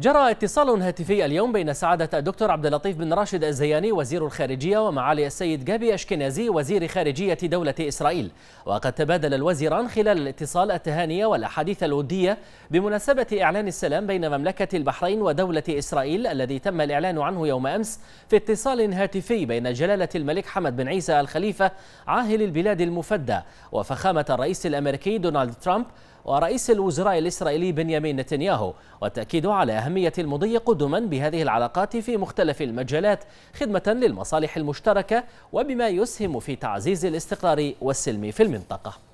جرى اتصال هاتفي اليوم بين سعادة الدكتور عبد اللطيف بن راشد الزياني وزير الخارجية ومعالي السيد جابي أشكنازي وزير خارجية دولة إسرائيل وقد تبادل الوزيران خلال الاتصال التهانية والأحاديث الودية بمناسبة إعلان السلام بين مملكة البحرين ودولة إسرائيل الذي تم الإعلان عنه يوم أمس في اتصال هاتفي بين جلالة الملك حمد بن عيسى الخليفة عاهل البلاد المفدى وفخامة الرئيس الأمريكي دونالد ترامب ورئيس الوزراء الإسرائيلي بنيامين نتنياهو والتأكيد على أهمية المضي قدما بهذه العلاقات في مختلف المجالات خدمة للمصالح المشتركة وبما يسهم في تعزيز الاستقرار والسلم في المنطقة